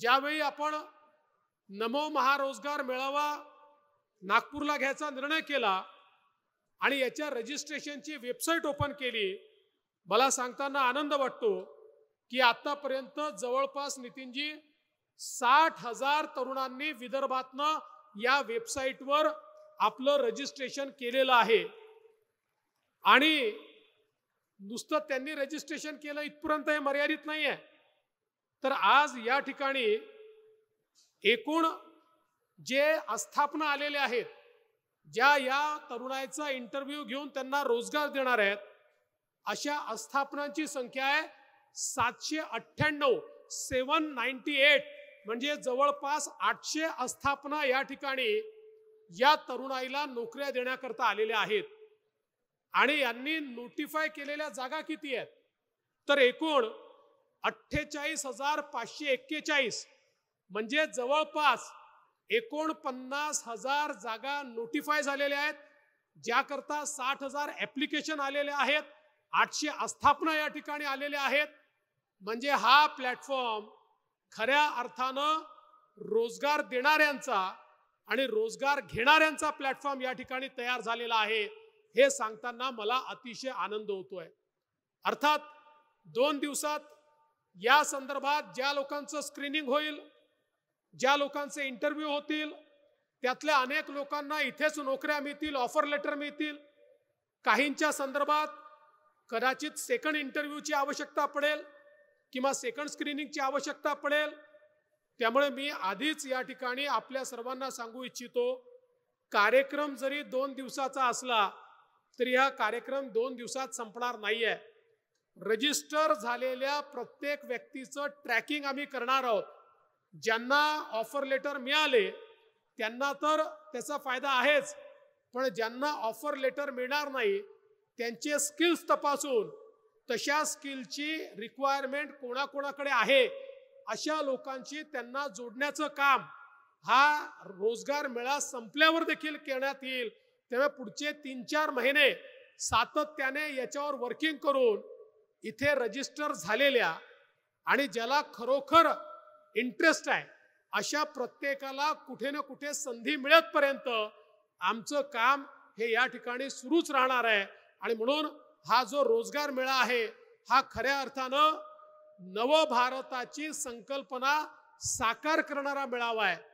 ज्यावेळी आपण नमो महारोजगार मेळावा नागपूरला घ्यायचा निर्णय केला आणि याच्या रजिस्ट्रेशनची वेबसाईट ओपन केली मला सांगताना आनंद वाटतो की आतापर्यंत जवळपास नितीनजी साठ हजार तरुणांनी विदर्भातनं या वेबसाईटवर आपलं रजिस्ट्रेशन केलेलं आहे आणि नुसतं त्यांनी रजिस्ट्रेशन केलं इथपर्यंत हे मर्यादित नाही आहे तर आज या ठिकाणी एकूण जे आस्थापना आलेले आहेत ज्या या तरुणाईचा इंटरव्ह्यू घेऊन त्यांना रोजगार देणार आहेत अशा आस्थापनांची संख्या आहे सातशे अठ्ठ्याण्णव सेवन नाईन्टी एट म्हणजे जवळपास आठशे आस्थापना या ठिकाणी या तरुणाईला नोकऱ्या देण्याकरता आलेल्या आहेत आणि यांनी नोटिफाय केलेल्या जागा किती आहेत तर एकूण अठ्ठेचाळीस हजार पाचशे एक्केचाळीस म्हणजे जवळपास एकोणपन्नास हजार जागा नोटिफाय झालेल्या आहेत ज्याकरता साठ हजार ॲप्लिकेशन आलेले आहेत आठशे आस्थापना या ठिकाणी आलेल्या आहेत म्हणजे हा प्लॅटफॉर्म खऱ्या अर्थानं रोजगार देणाऱ्यांचा आणि रोजगार घेणाऱ्यांचा प्लॅटफॉर्म या ठिकाणी तयार झालेला आहे हे सांगताना मला अतिशय आनंद होतोय अर्थात दोन दिवसात या संदर्भात ज्या लोकांचं स्क्रीनिंग होईल ज्या लोकांचे इंटरव्ह्यू होतील त्यातल्या अनेक लोकांना इथेच नोकऱ्या मिळतील ऑफर लेटर मिळतील काहींच्या संदर्भात कदाचित सेकंड इंटरव्ह्यूची आवश्यकता पडेल किंवा सेकंड स्क्रीनिंगची आवश्यकता पडेल त्यामुळे मी आधीच या ठिकाणी आपल्या सर्वांना सांगू इच्छितो कार्यक्रम जरी दोन दिवसाचा असला तरी हा कार्यक्रम दोन दिवसात संपणार नाही आहे रजिस्टर झालेल्या प्रत्येक व्यक्तीचं ट्रॅकिंग आम्ही करणार आहोत ज्यांना ऑफर लेटर मिळाले त्यांना तर त्याचा फायदा आहेच पण ज्यांना ऑफर लेटर मिळणार नाही त्यांचे स्किल्स तपासून तशा स्किलची रिक्वायरमेंट कोणाकोणाकडे आहे अशा लोकांची त्यांना जोडण्याचं काम हा रोजगार मेळा संपल्यावर देखील करण्यात येईल त्यामुळे पुढचे तीन चार महिने सातत्याने याच्यावर वर्किंग करून इथे रजिस्टर झालेल्या आणि ज्याला खरोखर इंटरेस्ट आहे अशा प्रत्येकाला कुठे ना कुठे संधी मिळतपर्यंत आमचं काम हे या ठिकाणी सुरूच राहणार आहे आणि म्हणून हा जो रोजगार मेळा आहे हा खऱ्या अर्थानं नवभारताची संकल्पना साकार करणारा मेळावा आहे